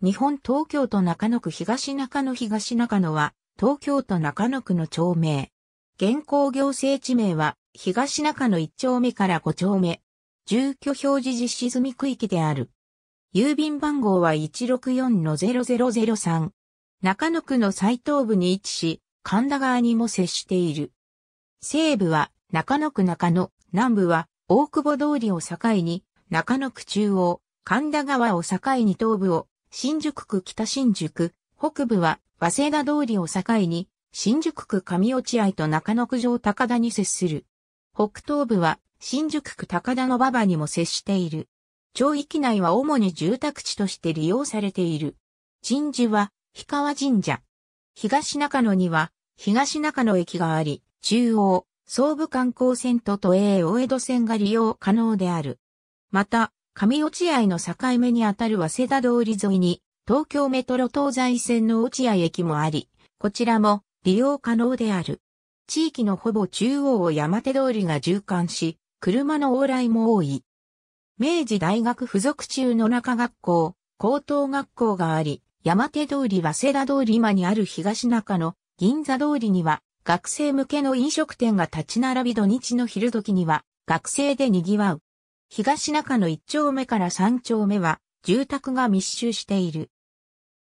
日本東京都中野区東中野東中野は、東京都中野区の町名。現行行政地名は、東中野1丁目から5丁目。住居表示実施済み区域である。郵便番号は164-0003。中野区の最東部に位置し、神田川にも接している。西部は中野区中野、南部は大久保通りを境に、中野区中央、神田川を境に東部を、新宿区北新宿、北部は早稲田通りを境に、新宿区上落合と中野区上高田に接する。北東部は新宿区高田の馬場にも接している。町域内は主に住宅地として利用されている。神事は、氷川神社。東中野には、東中野駅があり、中央、総武観光線と都営大江戸線が利用可能である。また、上落合の境目にあたる早稲田通り沿いに、東京メトロ東西線の落合駅もあり、こちらも利用可能である。地域のほぼ中央を山手通りが循環し、車の往来も多い。明治大学附属中の中学校、高等学校があり、山手通り早稲田通り今にある東中の銀座通りには、学生向けの飲食店が立ち並び土日の昼時には、学生で賑わう。東中の1丁目から3丁目は住宅が密集している。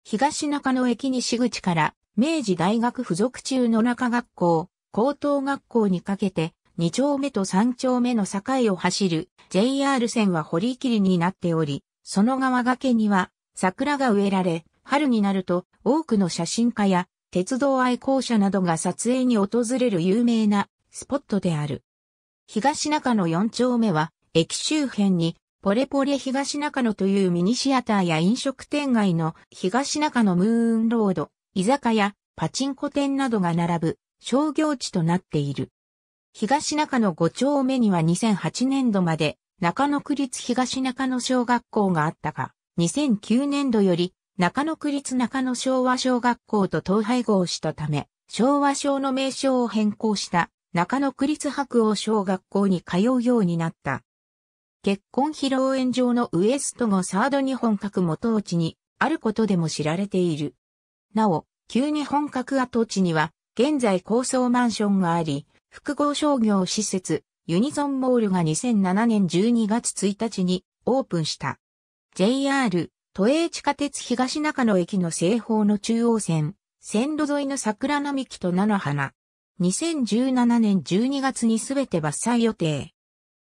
東中野駅西口から明治大学附属中野中学校、高等学校にかけて2丁目と3丁目の境を走る JR 線は堀切りになっており、その側崖には桜が植えられ、春になると多くの写真家や鉄道愛好者などが撮影に訪れる有名なスポットである。東中野4丁目は駅周辺に、ポレポレ東中野というミニシアターや飲食店街の東中野ムーンロード、居酒屋、パチンコ店などが並ぶ商業地となっている。東中野5丁目には2008年度まで中野区立東中野小学校があったが、2009年度より中野区立中野昭和小学校と統廃合したため、昭和小の名称を変更した中野区立白鸚小学校に通うようになった。結婚披露宴場のウエスト後サード日本各元地にあることでも知られている。なお、旧日本格跡地には現在高層マンションがあり、複合商業施設ユニゾンモールが2007年12月1日にオープンした。JR 都営地下鉄東中野駅の西方の中央線、線路沿いの桜並木と菜の花。2017年12月にすべて伐採予定。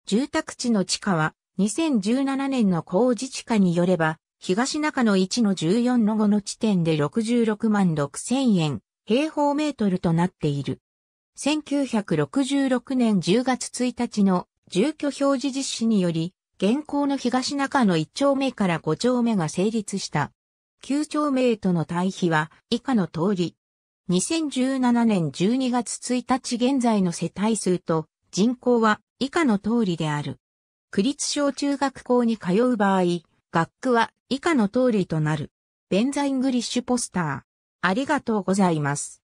住宅地の地価は、2017年の工自治価によれば、東中の1の14の5の地点で66万6千円、平方メートルとなっている。1966年10月1日の住居表示実施により、現行の東中の1丁目から5丁目が成立した。9丁目へとの対比は以下の通り。2017年12月1日現在の世帯数と人口は以下の通りである。区立小中学校に通う場合、学区は以下の通りとなる。ベンザイングリッシュポスター。ありがとうございます。